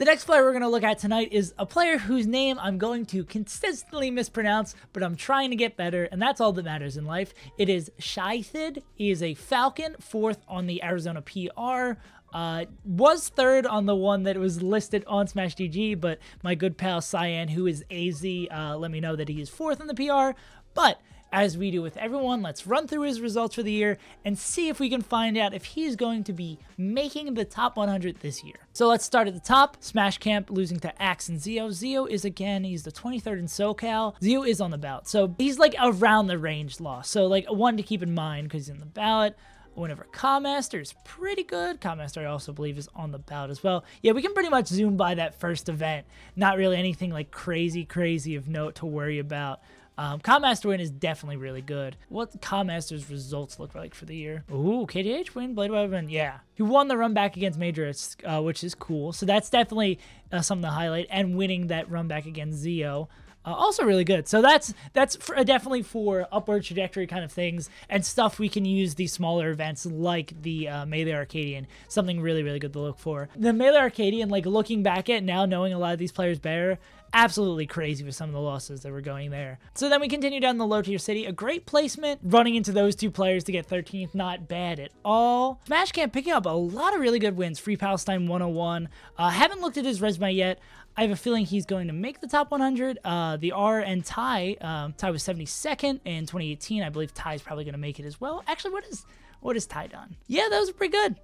The next player we're going to look at tonight is a player whose name I'm going to consistently mispronounce, but I'm trying to get better, and that's all that matters in life. It is Shythid. He is a Falcon, fourth on the Arizona PR. Uh, was third on the one that was listed on Smash DG, but my good pal Cyan, who is AZ, uh, let me know that he is fourth in the PR. But as we do with everyone, let's run through his results for the year and see if we can find out if he's going to be making the top 100 this year. So let's start at the top. Smash Camp losing to Axe and Zio. Zio is again, he's the 23rd in SoCal. Zio is on the ballot. So he's like around the range loss. So like one to keep in mind because he's in the ballot whenever Commaster is pretty good. Comaster, I also believe, is on the bout as well. Yeah, we can pretty much zoom by that first event. Not really anything like crazy, crazy of note to worry about. Um, Commaster win is definitely really good. What Commaster's results look like for the year? Ooh, KDH win, Blade Weapon, yeah. He won the run back against Major, uh, which is cool. So that's definitely uh, something to highlight. And winning that run back against Zeo. Uh, also really good. So that's that's for, uh, definitely for upward trajectory kind of things and stuff we can use these smaller events like the uh, Melee Arcadian. Something really really good to look for. The Melee Arcadian, like looking back at now, knowing a lot of these players better, absolutely crazy with some of the losses that were going there. So then we continue down the low tier city. A great placement running into those two players to get 13th. Not bad at all. Smash Camp picking up a lot of really good wins. Free Palestine 101. Uh, haven't looked at his resume yet. I have a feeling he's going to make the top 100. Uh, the R and Ty, um, Ty was 72nd in 2018. I believe Ty's probably going to make it as well. Actually, what is what is Ty done? Yeah, those are pretty good.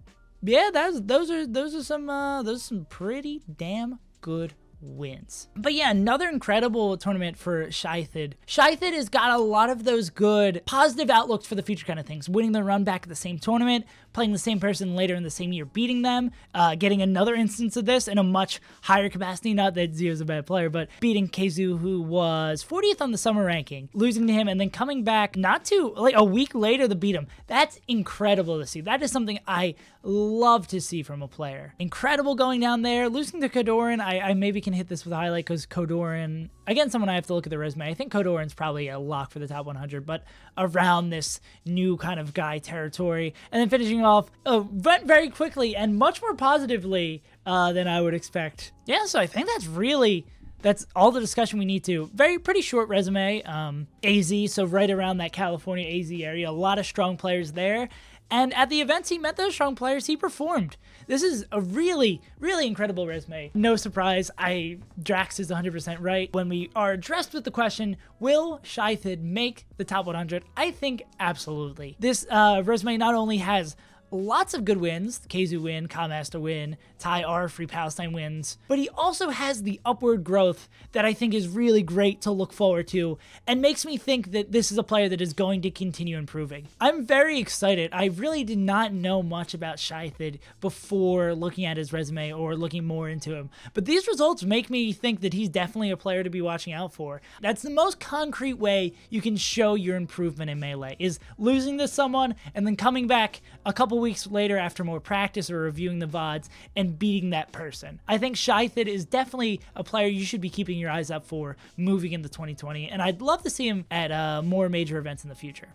Yeah, those those are those are some uh, those are some pretty damn good wins. But yeah, another incredible tournament for Scythid. Scythid has got a lot of those good positive outlooks for the future kind of things. Winning the run back at the same tournament, playing the same person later in the same year, beating them, uh, getting another instance of this in a much higher capacity. Not that Zio's a bad player, but beating Keizu, who was 40th on the summer ranking, losing to him, and then coming back not too, like a week later to beat him. That's incredible to see. That is something I love to see from a player. Incredible going down there, losing to Kadoran. I, I maybe can hit this with a highlight because Kodoran, again, someone I have to look at the resume. I think Kodoran's probably a lock for the top 100, but around this new kind of guy territory. And then finishing off, uh, went very quickly and much more positively uh, than I would expect. Yeah, so I think that's really that's all the discussion we need to. Very pretty short resume. Um, AZ, so right around that California AZ area, a lot of strong players there. And at the events he met those strong players, he performed. This is a really, really incredible resume. No surprise, I Drax is 100% right. When we are addressed with the question, will Shythid make the top 100? I think absolutely. This uh, resume not only has lots of good wins. Kazu Keizu win, Kamaster win, Tai R, Free Palestine wins. But he also has the upward growth that I think is really great to look forward to and makes me think that this is a player that is going to continue improving. I'm very excited. I really did not know much about Shithid before looking at his resume or looking more into him. But these results make me think that he's definitely a player to be watching out for. That's the most concrete way you can show your improvement in Melee is losing to someone and then coming back a couple couple weeks later after more practice or reviewing the VODs and beating that person. I think Shithid is definitely a player you should be keeping your eyes up for moving into 2020, and I'd love to see him at uh, more major events in the future.